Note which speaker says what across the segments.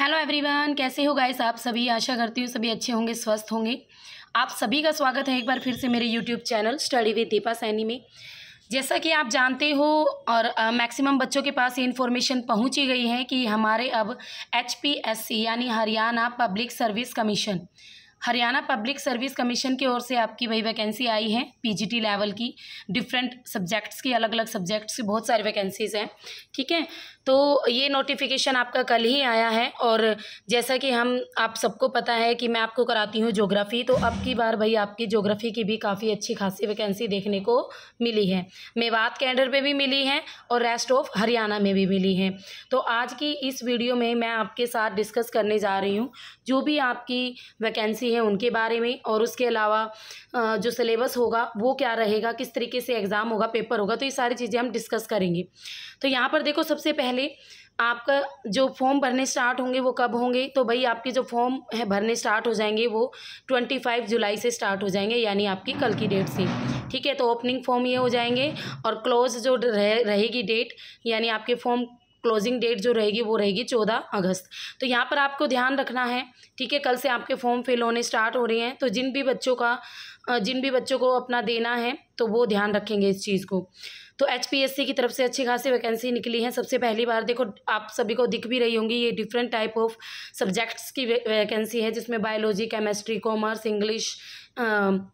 Speaker 1: hello everyone कैसे हो guys आप सभी आशा करती हूँ सभी अच्छे होंगे स्वस्थ होंगे आप सभी का स्वागत है एक बार फिर से मेरे YouTube channel study with Deepa Saini में जैसा कि आप जानते हो और मैक्सिमम बच्चों के पास ये इन्फॉर्मेशन पहुँची गई है कि हमारे अब एच यानी Haryana public service commission Haryana public service commission की ओर से आपकी वही वैकेंसी आई है पीजीटी लेवल की डिफरेंट सब्जेक्ट्स की अलग अलग सब्जेक्ट्स की बहुत सारी वैकेंसीज़ हैं ठीक है तो ये नोटिफिकेशन आपका कल ही आया है और जैसा कि हम आप सबको पता है कि मैं आपको कराती हूँ जोग्राफ़ी तो अब की बार भाई आपकी ज्योग्राफी की भी काफ़ी अच्छी खासी वैकेंसी देखने को मिली है मेवात कैंडर में भी मिली है और रेस्ट ऑफ हरियाणा में भी मिली है तो आज की इस वीडियो में मैं आपके साथ डिस्कस करने जा रही हूँ जो भी आपकी वैकेंसी सी हैं उनके बारे में और उसके अलावा जो सिलेबस होगा वो क्या रहेगा किस तरीके से एग्ज़ाम होगा पेपर होगा तो ये सारी चीज़ें हम डिस्कस करेंगे तो यहाँ पर देखो सबसे पहले आपका जो फॉर्म भरने स्टार्ट होंगे वो कब होंगे तो भाई आपके जो फॉर्म है भरने स्टार्ट हो जाएंगे वो ट्वेंटी फाइव जुलाई से स्टार्ट हो जाएंगे यानी आपकी कल की डेट से ठीक है तो ओपनिंग फॉर्म ये हो जाएंगे और क्लोज जो रह, रहेगी डेट यानी आपके फॉर्म क्लोजिंग डेट जो रहेगी वो रहेगी चौदह अगस्त तो यहाँ पर आपको ध्यान रखना है ठीक है कल से आपके फॉर्म फिल होने स्टार्ट हो रहे हैं तो जिन भी बच्चों का जिन भी बच्चों को अपना देना है तो वो ध्यान रखेंगे इस चीज़ को तो एच की तरफ से अच्छी खासी वैकेंसी निकली है सबसे पहली बार देखो आप सभी को दिख भी रही होंगी ये डिफरेंट टाइप ऑफ सब्जेक्ट्स की वैकेंसी है जिसमें biology chemistry commerce English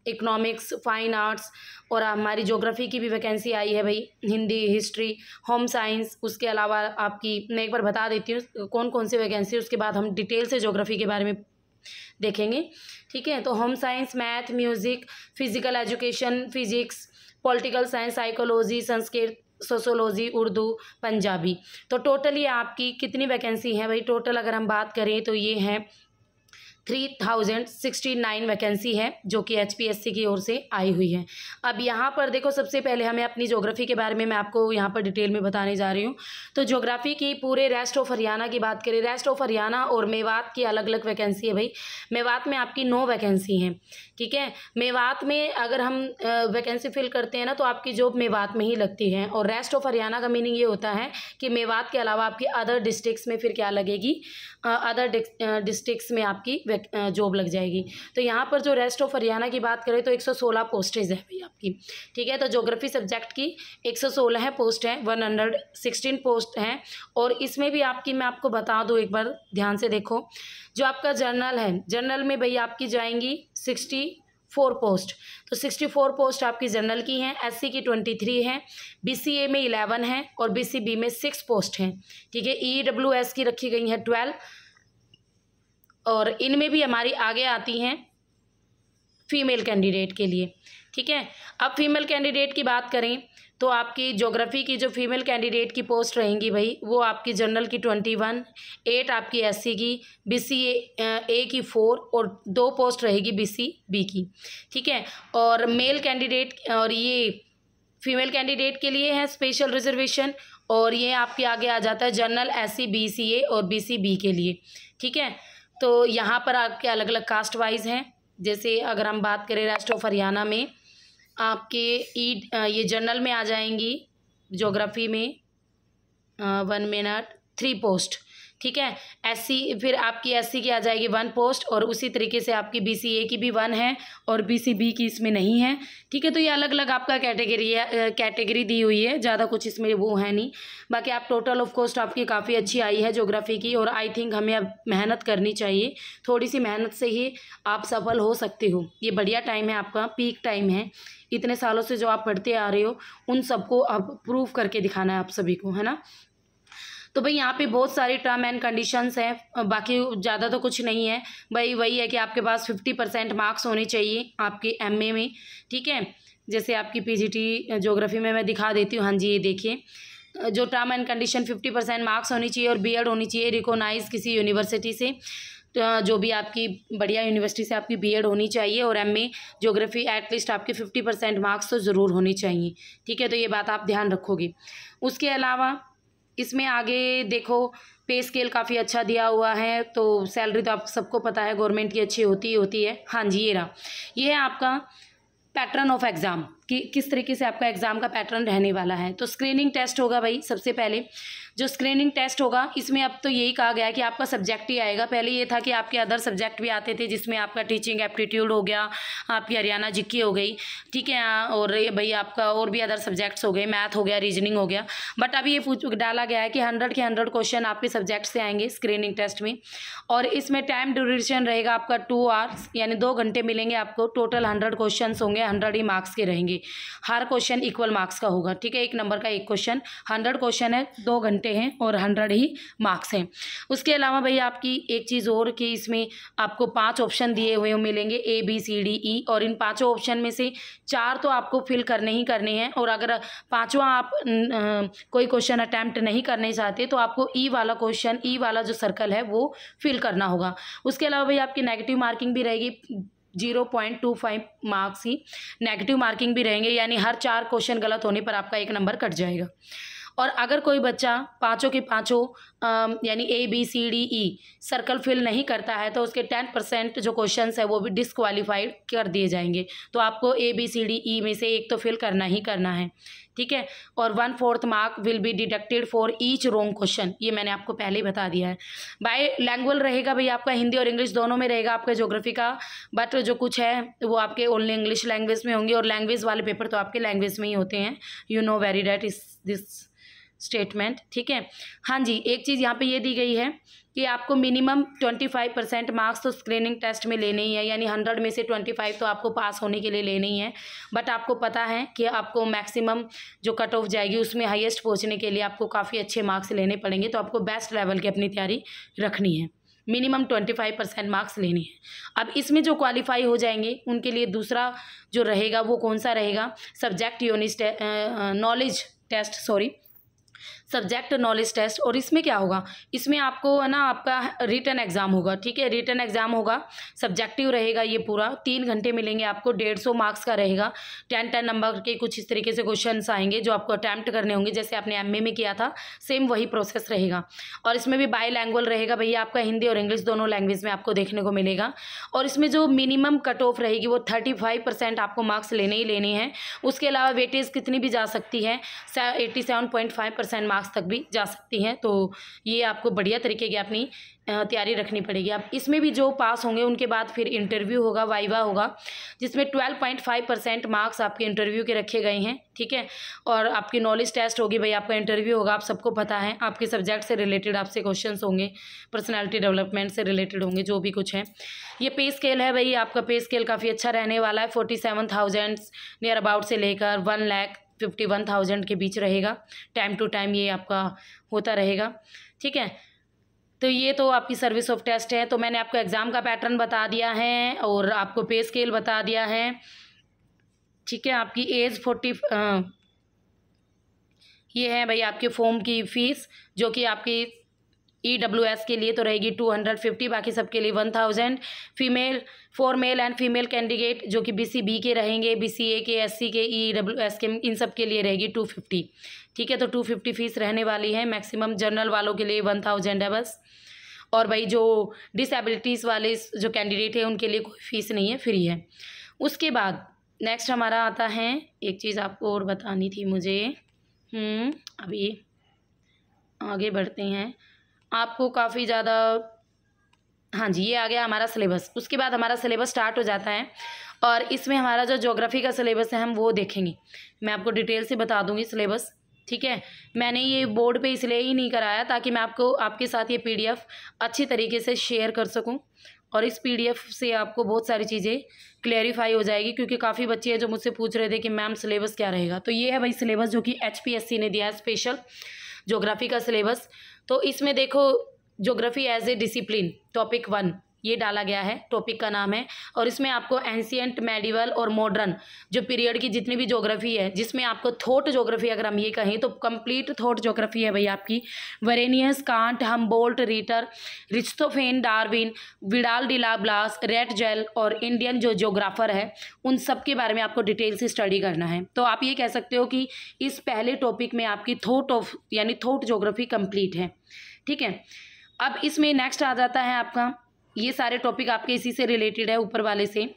Speaker 1: economics fine arts और हमारी जोग्राफ़ी की भी वैकेंसी आई है भाई हिंदी हिस्ट्री होम साइंस उसके अलावा आपकी मैं एक बार बता देती हूँ कौन कौन सी वैकेंसी उसके बाद हम डिटेल से जोग्राफ़ी के बारे में देखेंगे ठीक है तो home science math music physical education physics political science psychology Sanskrit sociology Urdu Punjabi तो टोटल ये आपकी कितनी वैकेंसी है भाई टोटल अगर हम बात करें तो ये है three thousand sixty nine vacancy है जो कि एच की ओर से आई हुई है अब यहाँ पर देखो सबसे पहले हमें अपनी ज्योग्राफी के बारे में मैं आपको यहाँ पर डिटेल में बताने जा रही हूँ तो ज्योग्राफी की पूरे रेस्ट ऑफ हरियाणा की बात करें रेस्ट ऑफ हरियाणा और मेवात की अलग अलग वैकेंसी है भाई मेवात में आपकी नौ वैकेंसी हैं ठीक है मेवात में अगर हम वैकेंसी फिल करते हैं ना तो आपकी जॉब मेवात में ही लगती है और रेस्ट ऑफ हरियाणा का मीनिंग ये होता है कि मेवात के अलावा आपकी अदर डिस्ट्रिक्स में फिर क्या लगेगी अदर डिस्ट्रिक्स में आपकी जॉब लग जाएगी तो यहाँ पर जो रेस्ट ऑफ हरियाणा की बात करें तो एक सौ सोलह पोस्टेज है भाई आपकी ठीक है तो जोग्राफी सब्जेक्ट की एक सौ सोलह है पोस्ट है वन हंड्रेड सिक्सटीन पोस्ट हैं और इसमें भी आपकी मैं आपको बता दूँ एक बार ध्यान से देखो जो आपका जर्नल है जर्नल में भाई आपकी जाएंगी सिक्सटी फोर पोस्ट तो सिक्सटी फोर पोस्ट आपकी जनरल की हैं एससी की ट्वेंटी थ्री हैं बीसीए में इलेवन हैं और बीसीबी में सिक्स पोस्ट हैं ठीक है ईडब्ल्यूएस e की रखी गई हैं ट्वेल्व और इनमें भी हमारी आगे आती हैं फीमेल कैंडिडेट के लिए ठीक है अब फीमेल कैंडिडेट की बात करें तो आपकी ज्योग्राफी की जो फीमेल कैंडिडेट की पोस्ट रहेंगी भाई वो आपकी जनरल की ट्वेंटी वन एट आपकी एस की सी ए की फोर और दो पोस्ट रहेगी सी बी की ठीक है और मेल कैंडिडेट और ये फीमेल कैंडिडेट के लिए है स्पेशल रिजर्वेशन और ये आपके आगे आ जाता है general S C B C A और बी सी बी के लिए ठीक है तो यहाँ पर आपके अलग अलग कास्ट वाइज हैं जैसे अगर हम बात करें राष्ट्र ऑफ हरियाणा में आपके ई ये जर्नल में आ जाएंगी जोग्राफी में वन मिनट थ्री पोस्ट ठीक है एस फिर आपकी एस की आ जाएगी वन पोस्ट और उसी तरीके से आपकी बी की भी वन है और बी की इसमें नहीं है ठीक है तो ये अलग अलग आपका कैटेगरी है कैटेगरी दी हुई है ज़्यादा कुछ इसमें वो है नहीं बाकी आप टोटल ऑफ कॉस्ट आपकी काफ़ी अच्छी आई है जोग्राफी की और आई थिंक हमें अब मेहनत करनी चाहिए थोड़ी सी मेहनत से ही आप सफल हो सकते हो ये बढ़िया टाइम है आपका पीक टाइम है इतने सालों से जो आप पढ़ते आ रहे हो उन सबको अब प्रूव करके दिखाना है आप सभी को है ना तो भाई यहाँ पे बहुत सारे टर्म एंड कंडीशंस हैं बाकी ज़्यादा तो कुछ नहीं है भाई वही है कि आपके पास फिफ्टी परसेंट मार्क्स होने चाहिए आपके एम में ठीक है जैसे आपकी पीजीटी ज्योग्राफी में मैं दिखा देती हूँ हाँ जी ये देखिए जो term and condition fifty percent marks होनी चाहिए और एड होनी चाहिए रिकोनाइज किसी यूनिवर्सिटी से तो जो भी आपकी बढ़िया यूनिवर्सिटी से आपकी बीएड होनी चाहिए और एमए ज्योग्राफी एटलीस्ट आपके फिफ्टी परसेंट मार्क्स तो ज़रूर होने चाहिए ठीक है तो ये बात आप ध्यान रखोगे उसके अलावा इसमें आगे देखो पे स्केल काफ़ी अच्छा दिया हुआ है तो सैलरी तो आप सबको पता है गवर्नमेंट की अच्छी होती ही होती है हाँ जी ये रहा ये है आपका पैटर्न ऑफ एग्ज़ाम कि किस तरीके से आपका एग्ज़ाम का पैटर्न रहने वाला है तो स्क्रीनिंग टेस्ट होगा भाई सबसे पहले जो स्क्रीनिंग टेस्ट होगा इसमें अब तो यही कहा गया है कि आपका सब्जेक्ट ही आएगा पहले ये था कि आपके अदर सब्जेक्ट भी आते थे जिसमें आपका टीचिंग एप्टीट्यूड हो गया आपकी हरियाणा जिक्की हो गई ठीक है और भाई आपका और भी अदर सब्जेक्ट्स हो गए मैथ हो गया रीजनिंग हो गया बट अब ये पूछ डाला गया है कि हंड्रेड के हंड्रेड क्वेश्चन आपके सब्जेक्ट से आएंगे स्क्रीनिंग टेस्ट में और इसमें टाइम ड्यूरेशन रहेगा आपका टू आवर्स यानी दो घंटे मिलेंगे आपको टोटल हंड्रेड क्वेश्चन होंगे हंड्रेड ही मार्क्स के रहेंगे हर क्वेश्चन इक्वल मार्क्स का होगा ठीक है एक नंबर का एक क्वेश्चन हंड्रेड क्वेश्चन है दो घंटे घंटे हैं और हंड्रेड ही मार्क्स हैं उसके अलावा भैया आपकी एक चीज़ और कि इसमें आपको पाँच ऑप्शन दिए हुए मिलेंगे ए बी सी डी ई और इन पाँचों ऑप्शन में से चार तो आपको फिल करने ही करने हैं और अगर पाँचवा आप न, कोई क्वेश्चन अटैम्प्ट नहीं करने चाहते तो आपको ई e वाला क्वेश्चन ई e वाला जो सर्कल है वो फिल करना होगा उसके अलावा भैया आपकी नेगेटिव मार्किंग भी रहेगी zero point two five marks ही नेगेटिव मार्किंग भी रहेंगे यानी हर चार क्वेश्चन गलत होने पर आपका एक नंबर कट जाएगा और अगर कोई बच्चा पाँचों के पाँचों यानी A B C D E circle fill नहीं करता है तो उसके टेन परसेंट जो क्वेश्चन है वो भी डिसक्वालीफाइड कर दिए जाएंगे तो आपको ए बी सी डी ई में से एक तो फिल करना ही करना है ठीक है और one fourth mark will be deducted for each wrong question ये मैंने आपको पहले ही बता दिया है बाय लैंग्वल रहेगा भाई आपका हिंदी और इंग्लिश दोनों में रहेगा आपका ज्योग्राफी का बट जो कुछ है वो आपके ओनली इंग्लिश लैंग्वेज में होंगे और लैंग्वेज वाले पेपर तो आपके लैंग्वेज में ही होते हैं you know very that is this statement ठीक है हाँ जी एक चीज़ यहाँ पे ये दी गई है कि आपको minimum twenty five percent marks तो स्क्रीनिंग टेस्ट में लेने ही है यानी हंड्रेड में से ट्वेंटी फाइव तो आपको पास होने के लिए लेने ही है बट आपको पता है कि आपको मैक्सिमम जो कट ऑफ जाएगी उसमें हाईएस्ट पहुंचने के लिए आपको काफ़ी अच्छे मार्क्स लेने पड़ेंगे तो आपको बेस्ट लेवल की अपनी तैयारी रखनी है minimum twenty five percent marks लेनी है अब इसमें जो क्वालिफाई हो जाएंगे उनके लिए दूसरा जो रहेगा वो कौन सा रहेगा सब्जेक्ट यूनिस्ट knowledge test sorry subject knowledge test और इसमें क्या होगा इसमें आपको है ना आपका रिटर्न एग्जाम होगा ठीक है रिटर्न एग्जाम होगा सब्जेक्टिव रहेगा ये पूरा तीन घंटे मिलेंगे आपको डेढ़ सौ मार्क्स का रहेगा टेन टेन नंबर के कुछ इस तरीके से क्वेश्चन आएंगे जो आपको अटैम्प्ट करने होंगे जैसे आपने एम में किया था सेम वही प्रोसेस रहेगा और इसमें भी बाई लैंग्वेज रहेगा भैया आपका हिंदी और इंग्लिश दोनों लैंग्वेज में आपको देखने को मिलेगा और इसमें जो मिनिमम कट ऑफ रहेगी वो थर्टी फाइव परसेंट आपको मार्क्स लेने ही लेने हैं उसके अलावा वेटेज कितनी भी जा सकती है eighty seven point five percent marks marks तक भी जा सकती हैं तो ये आपको बढ़िया तरीके की अपनी तैयारी रखनी पड़ेगी आप इसमें भी जो पास होंगे उनके बाद फिर इंटरव्यू होगा वाइवा होगा जिसमें twelve point five percent marks आपके इंटरव्यू के रखे गए हैं ठीक है और आपकी नॉलेज टेस्ट होगी भाई आपका इंटरव्यू होगा आप सबको पता है आपके सब्जेक्ट से रिलेटेड आपसे क्वेश्चन होंगे पर्सनैलिटी डेवलपमेंट से रिलेटेड होंगे जो भी कुछ है ये पे स्केल है भाई आपका पे स्केल काफ़ी अच्छा रहने वाला है forty seven thousand near about से लेकर one lakh fifty one thousand के बीच रहेगा टाइम टू टाइम ये आपका होता रहेगा ठीक है तो ये तो आपकी सर्विस ऑफ टेस्ट है तो मैंने आपको एग्ज़ाम का पैटर्न बता दिया है और आपको पे स्केल बता दिया है ठीक है आपकी एज फोर्टी ये है भाई आपके फॉर्म की फ़ीस जो कि आपकी ई डब्ल्यू एस के लिए तो रहेगी टू हंड्रेड फिफ्टी बाकी सबके लिए one thousand female four male and female candidate जो कि बी सी बी के रहेंगे बी सी ए के एस सी के ई डब्ल्यू एस के इन सब के लिए रहेगी टू फिफ्टी ठीक है तो टू फिफ्टी फीस रहने वाली है मैक्सिमम जनरल वालों के लिए वन थाउजेंड है बस और भाई जो डिसेबिलिटीज़ वाले जो कैंडिडेट हैं उनके लिए कोई फीस नहीं है फ्री है उसके बाद नेक्स्ट हमारा आता है एक चीज़ आपको और बतानी थी मुझे हम्म, अभी आगे बढ़ते हैं आपको काफ़ी ज़्यादा हाँ जी ये आ गया हमारा सिलेबस उसके बाद हमारा सिलेबस स्टार्ट हो जाता है और इसमें हमारा जो जोग्राफी का सिलेबस है हम वो देखेंगे मैं आपको डिटेल से बता दूंगी सिलेबस ठीक है मैंने ये बोर्ड पे इसलिए ही नहीं कराया ताकि मैं आपको आपके साथ ये पीडीएफ अच्छी तरीके से शेयर कर सकूं और इस पीडीएफ से आपको बहुत सारी चीज़ें क्लैरिफाई हो जाएगी क्योंकि काफ़ी बच्चे हैं जो मुझसे पूछ रहे थे कि मैम सिलेबस क्या रहेगा तो ये है भाई सिलेबस जो कि एच ने दिया है स्पेशल जोग्राफी का सिलेबस तो इसमें देखो geography as a discipline topic one ये डाला गया है टॉपिक का नाम है और इसमें आपको एंशियंट मेडिवल और मॉडर्न जो पीरियड की जितनी भी ज्योग्राफी है जिसमें आपको थॉट ज्योग्राफी अगर हम ये कहें तो कंप्लीट थॉट ज्योग्राफी है भाई आपकी Varenius Kant Humboldt Ritter Richthofen Darwin Vidal de la Blache Ratzel और इंडियन जो जोग्राफर है उन सब के बारे में आपको डिटेल से स्टडी करना है तो आप ये कह सकते हो कि इस पहले टॉपिक में आपकी थॉट ऑफ यानी थॉट जोग्राफी कम्प्लीट है ठीक है अब इसमें नेक्स्ट आ जाता है आपका ये सारे टॉपिक आपके इसी से रिलेटेड है ऊपर वाले से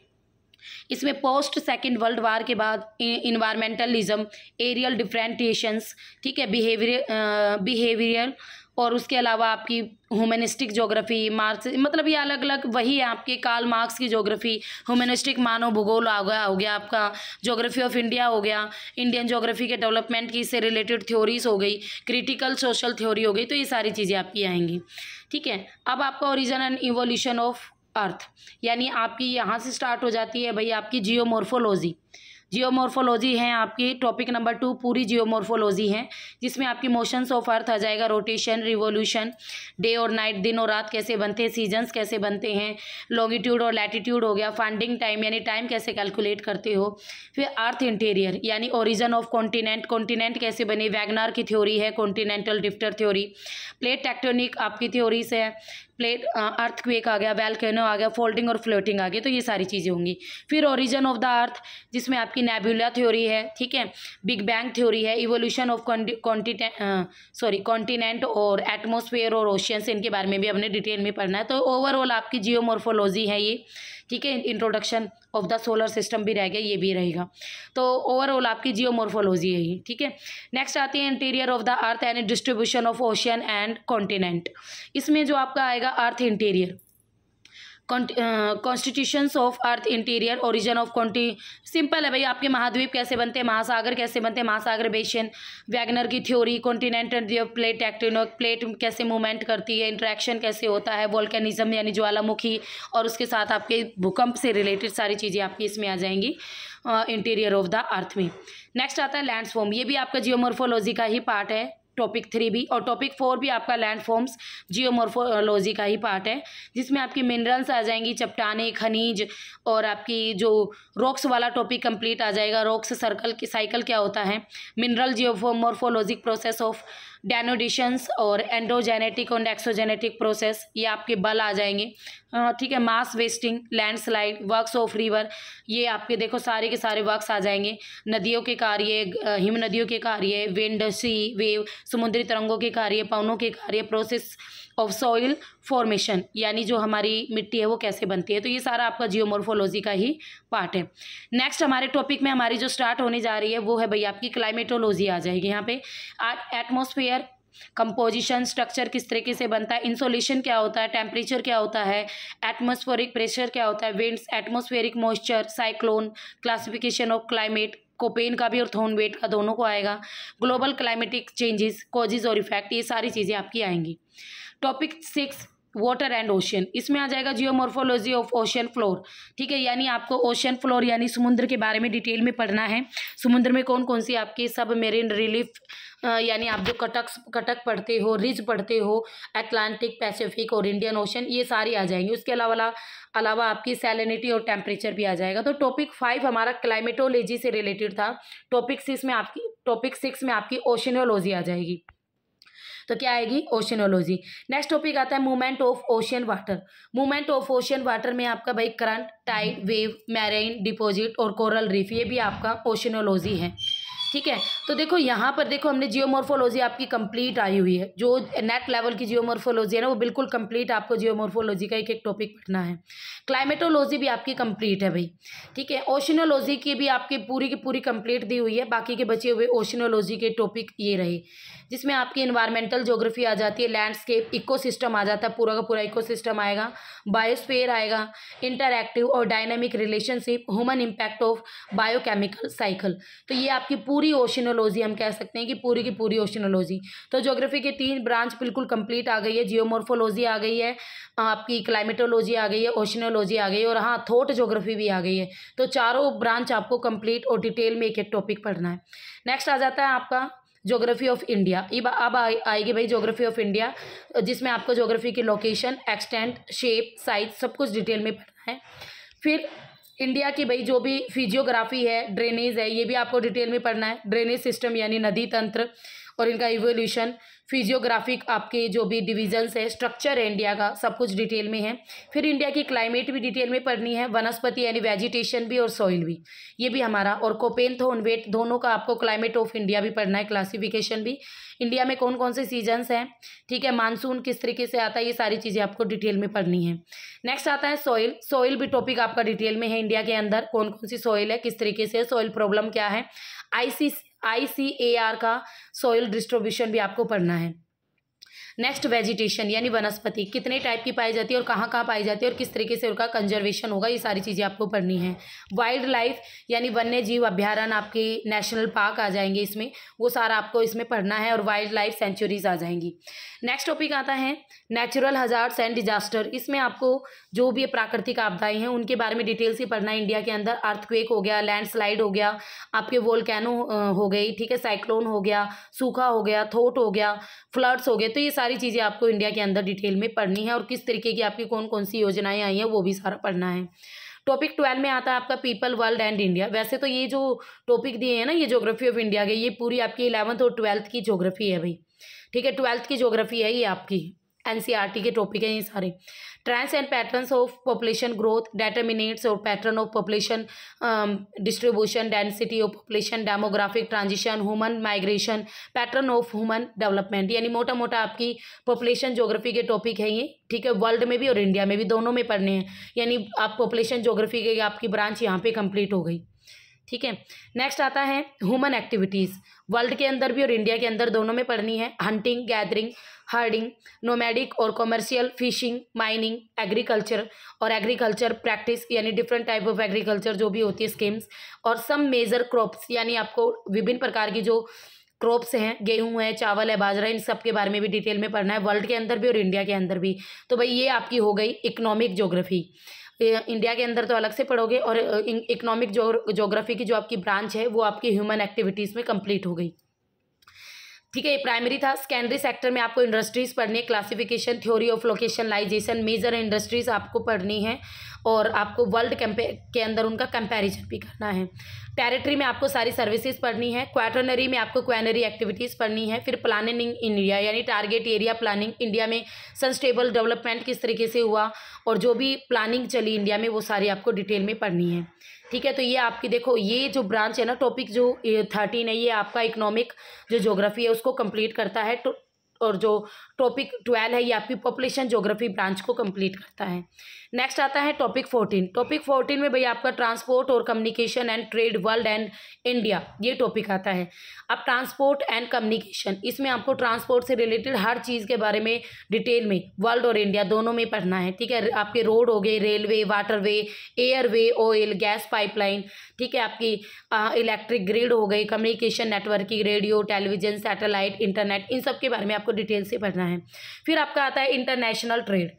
Speaker 1: इसमें पोस्ट सेकेंड वर्ल्ड वार के बाद इन्वायरमेंटलिज्म एरियल डिफ्रेंटिएशंस ठीक है बिहेवियर बिहेवियर और उसके अलावा आपकी ह्यूमनिस्टिक जोग्राफी मार्क्स मतलब ये अलग अलग वही है आपके काल मार्क्स की जोग्राफी ह्यूमनिस्टिक मानव भूगोल आ गया हो गया आपका जोग्राफी ऑफ इंडिया हो गया इंडियन जोग्राफी के डेवलपमेंट की इससे रिलेटेड थ्योरीज हो गई क्रिटिकल सोशल थ्योरी हो गई तो ये सारी चीज़ें आपकी आएंगी ठीक है अब आपका origin and evolution of earth यानी आपकी यहाँ से स्टार्ट हो जाती है भाई आपकी जियोमोर्फोलॉजी जियोमोर्फोलॉजी है आपकी टॉपिक नंबर टू पूरी जियोमोर्फोलॉजी है जिसमें आपकी मोशंस ऑफ अर्थ आ जाएगा रोटेशन रिवोल्यूशन डे और नाइट दिन और रात कैसे बनते हैं सीजन्स कैसे बनते हैं लॉन्गिट्यूड और लैटिट्यूड हो गया फंडिंग टाइम यानी टाइम कैसे कैलकुलेट करते हो फिर अर्थ इंटीरियर यानी ओरिजन ऑफ कॉन्टिनेंट कॉन्टिनेंट कैसे बने वैगनार की थ्योरी है continental drift theory plate tectonic आपकी थ्योरीज है प्लेट अर्थक्वेक uh, आ गया वेलकैनो आ गया फोल्डिंग और फ्लोटिंग आ गया तो ये सारी चीज़ें होंगी फिर ओरिजन ऑफ द अर्थ जिसमें आपकी नेबुला थ्योरी है ठीक है बिग बैंग थ्योरी है evolution of conti sorry continent और एटमोसफेयर और ओशियंस इनके बारे में भी अपने डिटेल में पढ़ना है तो ओवरऑल आपकी जियोमोर्फोलॉजी है ये ठीक है introduction of the solar system भी रह गया ये भी रहेगा तो ओवरऑल आपकी जियोमोर्फोलॉजी है ठीक है नेक्स्ट आती है interior of the earth and distribution of ocean and continent इसमें जो आपका आएगा earth interior constitutions of earth interior origin of conti simple है भाई आपके महाद्वीप कैसे बनते हैं महासागर कैसे बनते हैं महासागर बेशन वैगनर की theory continental plate tectonic plate कैसे मूवमेंट करती है इंट्रैक्शन कैसे होता है वोल्केनिज्म यानी ज्वालामुखी और उसके साथ आपके भूकंप से रिलेटेड सारी चीज़ें आपकी इसमें आ जाएंगी इंटीरियर ऑफ द अर्थ में नेक्स्ट आता है लैंडस्फॉर्म ये भी आपका जियोमोर्फोलॉजी का ही पार्ट है टॉपिक थ्री भी और टॉपिक फोर भी आपका लैंड फॉर्म्स जियोमोरफोलॉजी का ही पार्ट है जिसमें आपकी मिनरल्स आ जाएंगी चपटाने खनिज और आपकी जो रॉक्स वाला टॉपिक कंप्लीट आ जाएगा रॉक्स सर्कल की साइकिल क्या होता है mineral geomorphologic process of denudations और एंडोजेनेटिक और एक्सोजेनेटिक प्रोसेस ये आपके बल आ जाएंगे ठीक है mass wasting landslide works of river ये आपके देखो सारे के सारे वर्क्स आ जाएंगे नदियों के कार्य हिम नदियों के कार्य विंड सी वेव समुद्री तरंगों के कार्य पवनों के कार्य प्रोसेस ऑफ सॉइल फॉर्मेशन यानी जो हमारी मिट्टी है वो कैसे बनती है तो ये सारा आपका जियोमोर्फोलॉजी का ही पार्ट है नेक्स्ट हमारे टॉपिक में हमारी जो स्टार्ट होने जा रही है वो है भैया आपकी क्लाइमेटोलॉजी आ जाएगी यहाँ पे एटमोसफियर कंपोजिशन स्ट्रक्चर किस तरीके से बनता है इंसोलेशन क्या होता है टेम्परेचर क्या होता है एटमोस्फेरिक प्रेशर क्या होता है winds atmospheric moisture cyclone classification of climate Koppen का भी और थोन वेट का दोनों को आएगा ग्लोबल क्लाइमेटिक चेंजेस कॉजेज और इफेक्ट ये सारी चीज़ें आपकी आएंगी topic six water and ocean इसमें आ जाएगा जियोमोर्फोलॉजी ऑफ ओशन फ्लोर ठीक है यानी आपको ओशन फ्लोर यानी समुद्र के बारे में डिटेल में पढ़ना है समुद्र में कौन कौन सी आपके सब मेरीन रिलीफ यानी आप जो कटक कटक पढ़ते हो रिज पढ़ते हो अटलांटिक पैसिफिक और इंडियन ओशन ये सारी आ जाएंगी उसके अलावा अलावा आपकी सैलिनिटी और टेम्परेचर भी आ जाएगा तो टॉपिक फाइव हमारा क्लाइमेटोलॉजी से रिलेटेड था टॉपिक सिक्स में आपकी टॉपिक सिक्स में आपकी ओशनोलॉजी आ जाएगी तो क्या आएगी ओशनोलॉजी नेक्स्ट टॉपिक आता है movement of ocean water movement of ocean water में आपका भाई current tide wave marine deposit और कोरल रीफ ये भी आपका ओशनोलॉजी है ठीक है तो देखो यहाँ पर देखो हमने जियोमोर्फोलॉजी आपकी कंप्लीट आई हुई है जो नेट लेवल की जियोमोर्फोलॉजी है ना वो बिल्कुल कंप्लीट आपको जियोमोर्फोलॉजी का एक एक टॉपिक पढ़ना है क्लाइमेटोलॉजी भी आपकी कंप्लीट है भाई ठीक है ओशनोलॉजी की भी आपकी पूरी की पूरी कंप्लीट दी हुई है बाकी के बचे हुए ओशनोलॉजी के टॉपिक ये रहे जिसमें आपकी इन्वायरमेंटल जोग्राफी आ जाती है लैंडस्केप इकोसिस्टम आ जाता है पूरा का पूरा इकोसिस्टम आएगा बायोस्फेयर आएगा इंटरएक्टिव और dynamic relationship human impact of biochemical cycle तो ये आपकी पूरी ओशनोलॉजी हम कह सकते हैं कि पूरी की पूरी ओशनोलॉजी तो जोग्राफी के तीन ब्रांच बिल्कुल कंप्लीट आ गई है जियोमोर्फोलॉजी आ गई है आपकी क्लाइमेटोलॉजी आ गई है ओशनोलॉजी आ गई है और हाँ थोट जोग्राफी भी आ गई है तो चारों ब्रांच आपको कंप्लीट और डिटेल में एक एक टॉपिक पढ़ना है नेक्स्ट आ जाता है आपका जोग्राफी ऑफ इंडिया अब आएगी भाई जोग्राफी ऑफ इंडिया जिसमें आपको जोग्राफी की लोकेशन एक्सटेंट शेप साइज सब कुछ डिटेल में पढ़ना है फिर इंडिया की भाई जो भी फिजियोग्राफी है ड्रेनेज है ये भी आपको डिटेल में पढ़ना है ड्रेनेज सिस्टम यानी नदी तंत्र और इनका इवोल्यूशन फिजियोग्राफिक आपके जो भी डिविजन्स है स्ट्रक्चर है इंडिया का सब कुछ डिटेल में है फिर इंडिया की क्लाइमेट भी डिटेल में पढ़नी है वनस्पति यानी वेजिटेशन भी और सॉइल भी ये भी हमारा और कोपेन थोनवेट दोनों का आपको क्लाइमेट ऑफ इंडिया भी पढ़ना है क्लासिफिकेशन भी इंडिया में कौन कौन से सीजन्स हैं ठीक है मानसून किस तरीके से आता है ये सारी चीज़ें आपको डिटेल में पढ़नी है नेक्स्ट आता है सॉइल सॉइल भी टॉपिक आपका डिटेल में है इंडिया के अंदर कौन कौन सी सॉइल है किस तरीके से सॉइल प्रॉब्लम क्या है आईसी आई का सॉइल डिस्ट्रीब्यूशन भी आपको पढ़ना है नेक्स्ट वेजिटेशन यानी वनस्पति कितने टाइप की पाई जाती है और कहाँ कहाँ पाई जाती है और किस तरीके से उनका कंजर्वेशन होगा ये सारी चीज़ें आपको पढ़नी है वाइल्ड लाइफ यानी वन्य जीव अभ्यारण आपके नेशनल पार्क आ जाएंगे इसमें वो सारा आपको इसमें पढ़ना है और वाइल्ड लाइफ सेंचुरीज आ जाएंगी नेक्स्ट टॉपिक आता है नेचुरल हजार एंड डिजास्टर इसमें आपको जो भी प्राकृतिक आपदाएं हैं उनके बारे में डिटेल्स ही पढ़ना है इंडिया के अंदर अर्थक्वेक हो गया लैंडस्लाइड हो गया आपके वोल्केनो हो गई ठीक है साइक्लोन हो गया सूखा हो गया थोट हो गया फ्लड्स हो गए तो ये सारे सारी चीज़ें आपको इंडिया के अंदर डिटेल में पढ़नी है और किस तरीके की आपकी कौन कौन सी योजनाएं आई हैं वो भी सारा पढ़ना है टॉपिक ट्वेल्व में आता है आपका पीपल वर्ल्ड एंड इंडिया वैसे तो ये जो टॉपिक दिए हैं ना ये ज्योग्राफी ऑफ इंडिया के ये पूरी आपकी इलेवंथ और ट्वेल्थ की ज्योग्राफी है भाई ठीक है ट्वेल्थ की ज्योग्राफी है ये आपकी एनसीईआरटी के टॉपिक हैं ये सारे trends and patterns of population growth determinants और pattern of population distribution density of population demographic transition human migration pattern of human development यानी मोटा मोटा आपकी पॉपुलेशन जोग्राफी के टॉपिक है ये ठीक है वर्ल्ड में भी और इंडिया में भी दोनों में पढ़ने हैं यानी आप पॉपुलेशन जोग्राफी के आपकी ब्रांच यहाँ पर कंप्लीट हो गई ठीक है नेक्स्ट आता है ह्यूमन एक्टिविटीज़ वर्ल्ड के अंदर भी और इंडिया के अंदर दोनों में पढ़नी है हंटिंग गैदरिंग हर्डिंग नोमैडिक और कॉमर्शियल फिशिंग माइनिंग एग्रीकल्चर और एग्रीकल्चर प्रैक्टिस यानी डिफरेंट टाइप ऑफ एग्रीकल्चर जो भी होती है स्कीम्स और सम मेजर क्रॉप्स यानी आपको विभिन्न प्रकार की जो क्रॉप्स हैं गेहूं है चावल है बाजरा इन सब के बारे में भी डिटेल में पढ़ना है वर्ल्ड के अंदर भी और इंडिया के अंदर भी तो भाई ये आपकी हो गई इकोनॉमिक ज्योग्राफी इंडिया के अंदर तो अलग से पढ़ोगे और इकोनॉमिक जोग्राफी की जो आपकी ब्रांच है वो आपकी ह्यूमन एक्टिविटीज़ में कंप्लीट हो गई ठीक है ये प्राइमरी था सेकेंडरी सेक्टर में आपको इंडस्ट्रीज़ पढ़नी है classification theory of locationalisation major industries आपको पढ़नी है और आपको वर्ल्ड के अंदर उनका कंपैरिजन भी करना है टेरिटरी में आपको सारी सर्विसेज पढ़नी है क्वाटरनरी में आपको क्वैनरी एक्टिविटीज़ पढ़नी है फिर प्लानिंग इंडिया यानी टारगेट एरिया प्लानिंग इंडिया में सस्टेबल डेवलपमेंट किस तरीके से हुआ और जो भी प्लानिंग चली इंडिया में वो सारी आपको डिटेल में पढ़नी है ठीक है तो ये आपकी देखो ये जो ब्रांच है ना टॉपिक जो थर्टीन है ये आपका इकोनॉमिक जो जोग्राफी है उसको कंप्लीट करता है तो और जो टॉपिक ट्वेल्व है ये आपकी पॉपुलेशन जोग्राफी ब्रांच को कंप्लीट करता है नेक्स्ट आता है टॉपिक फोर्टीन टॉपिक फोर्टीन में भैया आपका ट्रांसपोर्ट और communication and trade world and India ये टॉपिक आता है अब ट्रांसपोर्ट एंड कम्युनिकेशन इसमें आपको ट्रांसपोर्ट से रिलेटेड हर चीज़ के बारे में डिटेल में वर्ल्ड और इंडिया दोनों में पढ़ना है ठीक है आपके रोड हो गए railway air airway oil gas pipeline ठीक है आपकी इलेक्ट्रिक ग्रिड हो गई communication networking radio television satellite internet इन सब के बारे में आपको डिटेल से पढ़ना है फिर आपका आता है इंटरनेशनल ट्रेड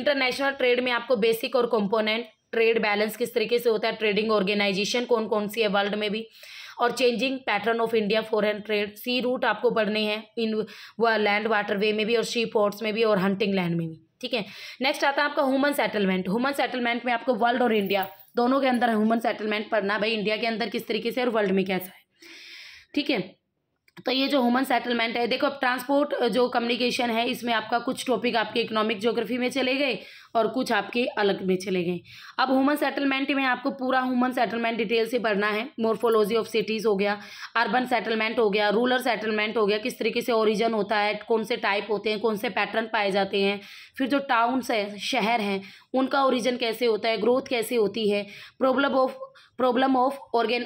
Speaker 1: इंटरनेशनल ट्रेड में आपको बेसिक और कंपोनेंट ट्रेड बैलेंस किस तरीके से होता है ट्रेडिंग ऑर्गेनाइजेशन कौन कौन सी है वर्ल्ड में भी और changing pattern of India foreign trade sea route आपको पढ़ने हैं इन लैंड वाटर वे में भी और शी पोर्ट्स में भी और हंटिंग लैंड में भी ठीक है नेक्स्ट आता है आपका ह्यूमन सेटलमेंट ह्यूमन सेटलमेंट में आपको वर्ल्ड और इंडिया दोनों के अंदर ह्यूमन सेटलमेंट पढ़ना भाई इंडिया के अंदर किस तरीके से और वर्ल्ड में कैसा है ठीक है तो ये जो ह्यूमन सेटलमेंट है देखो अब ट्रांसपोर्ट जो कम्युनिकेशन है इसमें आपका कुछ टॉपिक आपके इकोनॉमिक ज्योग्राफी में चले गए और कुछ आपके अलग में चले गए अब ह्यूमन सेटलमेंट में आपको पूरा ह्यूमन सेटलमेंट डिटेल से पढ़ना है मोर्फोलॉजी ऑफ सिटीज़ हो गया अर्बन सेटलमेंट हो गया रूरल सेटलमेंट हो गया किस तरीके से ओरिजन होता है कौन से टाइप होते हैं कौन से पैटर्न पाए जाते हैं फिर जो टाउन्स है शहर हैं उनका ओरिजन कैसे होता है ग्रोथ कैसे होती है problem of problem of urban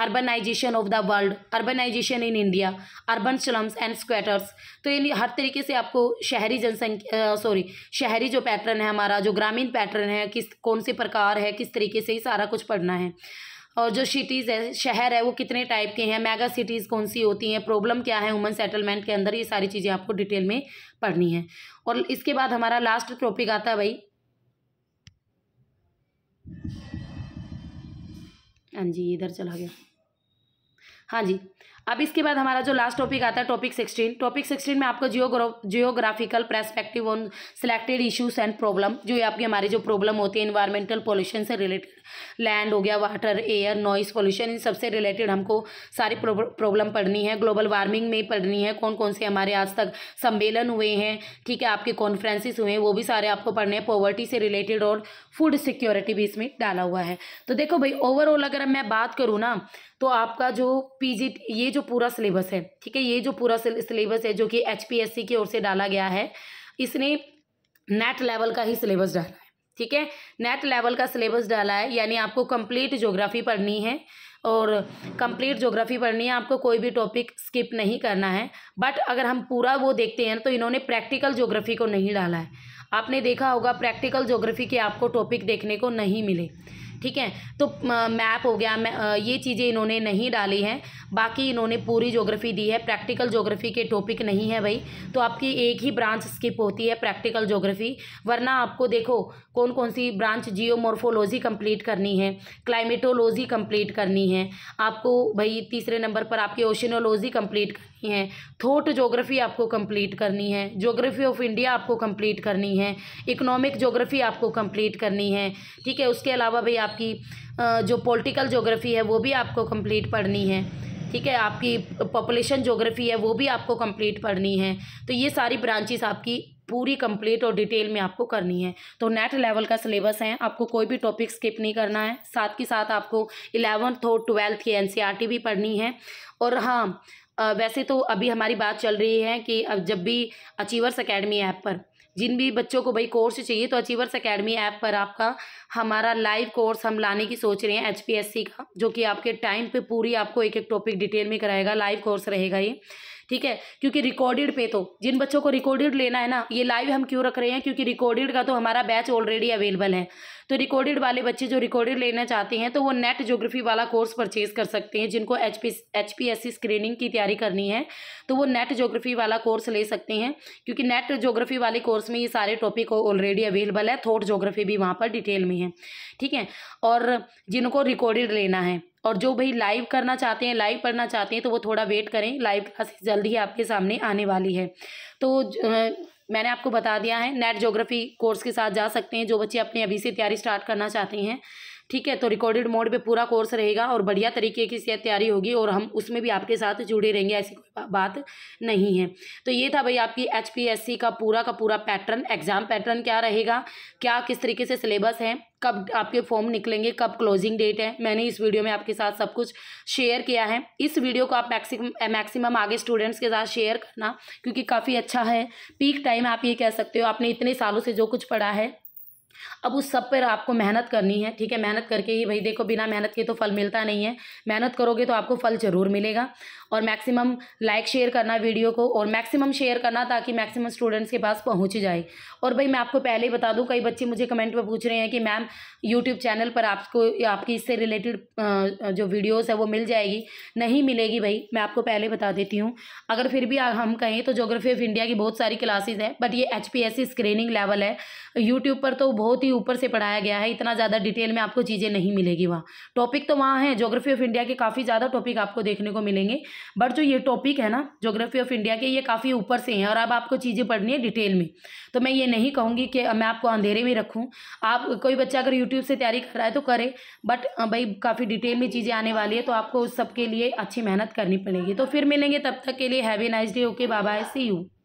Speaker 1: urbanisation of the world urbanisation in India urban slums and squatters तो इन हर तरीके से आपको शहरी जनसंख्या सॉरी शहरी जो पैटर्न है हमारा जो ग्रामीण पैटर्न है किस कौन से प्रकार है किस तरीके से ही सारा कुछ पढ़ना है और जो सिटीज़ है शहर है वो कितने टाइप के हैं मेगा सिटीज़ कौन सी होती हैं प्रॉब्लम क्या है वुमेन सेटलमेंट के अंदर ये सारी चीज़ें आपको डिटेल में पढ़नी है और इसके बाद हमारा लास्ट टॉपिक आता है भाई हाँ जी इधर चला गया हाँ जी अब इसके बाद हमारा जो लास्ट टॉपिक आता है टॉपिक सिक्सटीन टॉपिक सिक्सटीन में आपको जियोग्रो geographical perspective on selected issues and problem जो ये हमारे जो प्रॉब्लम होती है इन्वायरमेंटल पोल्यूशन से रिलेटेड लैंड हो गया वाटर एयर नॉइस पोल्यूशन इन सबसे रिलेटेड हमको सारी प्रॉब्लम पढ़नी है ग्लोबल वार्मिंग में पढ़नी है कौन कौन से हमारे आज तक सम्मेलन हुए हैं ठीक है आपके कॉन्फ्रेंसेस हुए हैं वो भी सारे आपको पढ़ने हैं पॉवर्टी से रिलेटेड और फूड सिक्योरिटी भी इसमें डाला हुआ है तो देखो भाई ओवरऑल अगर मैं बात करूँ ना तो आपका जो पी ये जो जो पूरा सिलेबस है ठीक है ये जो पूरा सिलेबस है जो कि एच की ओर से डाला गया है इसने नेट लेवल का ही सिलेबस डाला है ठीक है नेट लेवल का सिलेबस डाला है यानी आपको कंप्लीट ज्योग्राफी पढ़नी है और कंप्लीट ज्योग्राफी पढ़नी है आपको कोई भी टॉपिक स्किप नहीं करना है बट अगर हम पूरा वो देखते हैं तो इन्होंने प्रैक्टिकल ज्योग्राफी को नहीं डाला है आपने देखा होगा प्रैक्टिकल ज्योग्राफी के आपको टॉपिक देखने को नहीं मिले ठीक है तो मैप हो गया ये चीज़ें इन्होंने नहीं डाली हैं बाकी इन्होंने पूरी ज्योग्राफी दी है प्रैक्टिकल ज्योग्राफी के टॉपिक नहीं है भाई तो आपकी एक ही ब्रांच स्किप होती है प्रैक्टिकल ज्योग्राफी वरना आपको देखो कौन कौन सी ब्रांच जियोमोर्फोलॉजी कंप्लीट करनी है क्लाइमेटोलॉजी कंप्लीट करनी है आपको भाई तीसरे नंबर पर आपकी ओशनोलॉजी कंप्लीट करनी है थोट जोग्राफी आपको कंप्लीट करनी है जोग्राफी ऑफ इंडिया आपको कंप्लीट करनी है इकोनॉमिक जोग्राफी आपको कंप्लीट करनी है ठीक है उसके अलावा भाई आपकी जो पोलिटिकल जोग्राफी है वो भी आपको कम्प्लीट पढ़नी है ठीक है आपकी पॉपुलेशन जोग्राफी है वो भी आपको कंप्लीट पढ़नी है तो ये सारी ब्रांचेस आपकी पूरी कंप्लीट और डिटेल में आपको करनी है तो नेट लेवल का सिलेबस है आपको कोई भी टॉपिक स्किप नहीं करना है साथ के साथ आपको इलेवंथ और ट्वेल्थ की एनसीईआरटी e भी पढ़नी है और हाँ वैसे तो अभी हमारी बात चल रही है कि अब जब भी अचीवर्स अकेडमी ऐप पर जिन भी बच्चों को भाई कोर्स चाहिए तो अचीवर्स अकेडमी ऐप पर आपका हमारा लाइव कोर्स हम लाने की सोच रहे हैं एचपीएससी का जो कि आपके टाइम पे पूरी आपको एक एक टॉपिक डिटेल में कराएगा लाइव कोर्स रहेगा ये ठीक है क्योंकि रिकॉर्डेड पे तो जिन बच्चों को रिकॉर्डेड लेना है ना ये लाइव हम क्यों रख रहे हैं क्योंकि रिकॉर्डेड का तो हमारा बैच ऑलरेडी अवेलेबल है तो रिकॉर्डेड वाले बच्चे जो रिकॉर्डेड लेना चाहते हैं तो वो नेट जोग्राफी वाला कोर्स परचेज कर सकते हैं जिनको H P H P S C screening की तैयारी करनी है तो वो नेट जोग्राफी वाला कोर्स ले सकते हैं क्योंकि नेट जोग्राफी वाले कोर्स में ये सारे टॉपिक ऑलरेडी अवेलेबल है थोट जोग्राफी भी वहाँ पर डिटेल में है ठीक है और जिनको रिकॉर्डेड लेना है और जो भाई लाइव करना चाहते हैं लाइव पढ़ना चाहते हैं तो वो थोड़ा वेट करें लाइव क्लासेस जल्द ही आपके सामने आने वाली है तो मैंने आपको बता दिया है नेट जोग्राफी कोर्स के साथ जा सकते हैं जो बच्चे अपने अभी से तैयारी स्टार्ट करना चाहते हैं ठीक है तो रिकॉर्डेड मोड पे पूरा कोर्स रहेगा और बढ़िया तरीके की से तैयारी होगी और हम उसमें भी आपके साथ जुड़े रहेंगे ऐसी कोई बात नहीं है तो ये था भाई आपकी एच का पूरा का पूरा पैटर्न एग्जाम पैटर्न क्या रहेगा क्या किस तरीके से सिलेबस है कब आपके फॉर्म निकलेंगे कब क्लोजिंग डेट है मैंने इस वीडियो में आपके साथ सब कुछ शेयर किया है इस वीडियो को आप मैक्सिमम मैक्सिमम आगे स्टूडेंट्स के साथ शेयर करना क्योंकि काफ़ी अच्छा है पीक टाइम आप ये कह सकते हो आपने इतने सालों से जो कुछ पढ़ा है अब उस सब पर आपको मेहनत करनी है ठीक है मेहनत करके ही भाई देखो बिना मेहनत के तो फल मिलता नहीं है मेहनत करोगे तो आपको फल ज़रूर मिलेगा और मैक्सिमम लाइक शेयर करना वीडियो को और मैक्सिमम शेयर करना ताकि मैक्सिमम स्टूडेंट्स के पास पहुंच जाए और भाई मैं आपको पहले ही बता दूँ कई बच्चे मुझे कमेंट में पूछ रहे हैं कि मैम यूट्यूब चैनल पर आपको आपकी इससे रिलेटेड जो वीडियोज़ है वो मिल जाएगी नहीं मिलेगी भाई मैं आपको पहले बता देती हूँ अगर फिर भी हम कहें तो जोग्राफी ऑफ इंडिया की बहुत सारी क्लासेज हैं बट ये एच स्क्रीनिंग लेवल है यूट्यूब पर तो बहुत बहुत ही ऊपर से पढ़ाया गया है इतना ज़्यादा डिटेल में आपको चीज़ें नहीं मिलेगी वहाँ टॉपिक तो वहाँ है जोग्राफी ऑफ इंडिया के काफ़ी ज़्यादा टॉपिक आपको देखने को मिलेंगे बट जो ये टॉपिक है ना जोग्राफी ऑफ इंडिया के ये काफ़ी ऊपर से हैं और अब आपको चीज़ें पढ़नी है डिटेल में तो मैं ये नहीं कहूँगी कि मैं आपको अंधेरे में रखूँ आप कोई बच्चा अगर यूट्यूब से तैयारी कर रहा है तो करे बट भाई काफ़ी डिटेल में चीज़ें आने वाली है तो आपको उस सब के लिए अच्छी मेहनत करनी पड़ेगी तो फिर मिलेंगे तब तक के लिए हैवी नाइस डे ओके बाबा सी यू